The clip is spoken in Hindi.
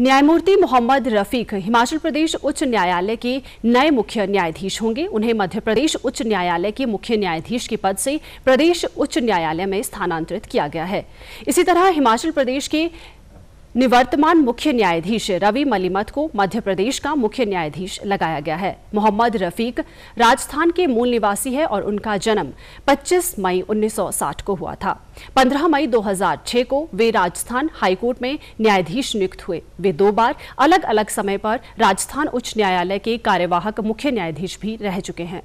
न्यायमूर्ति मोहम्मद रफीक हिमाचल प्रदेश उच्च न्यायालय के नए मुख्य न्यायाधीश होंगे उन्हें मध्य प्रदेश उच्च न्यायालय के मुख्य न्यायाधीश के पद से प्रदेश उच्च न्यायालय में स्थानांतरित किया गया है इसी तरह हिमाचल प्रदेश के निवर्तमान मुख्य न्यायाधीश रवि मलिमत को मध्य प्रदेश का मुख्य न्यायाधीश लगाया गया है मोहम्मद रफीक राजस्थान के मूल निवासी है और उनका जन्म 25 मई 1960 को हुआ था 15 मई 2006 को वे राजस्थान हाईकोर्ट में न्यायाधीश नियुक्त हुए वे दो बार अलग अलग समय पर राजस्थान उच्च न्यायालय के कार्यवाहक मुख्य न्यायाधीश भी रह चुके हैं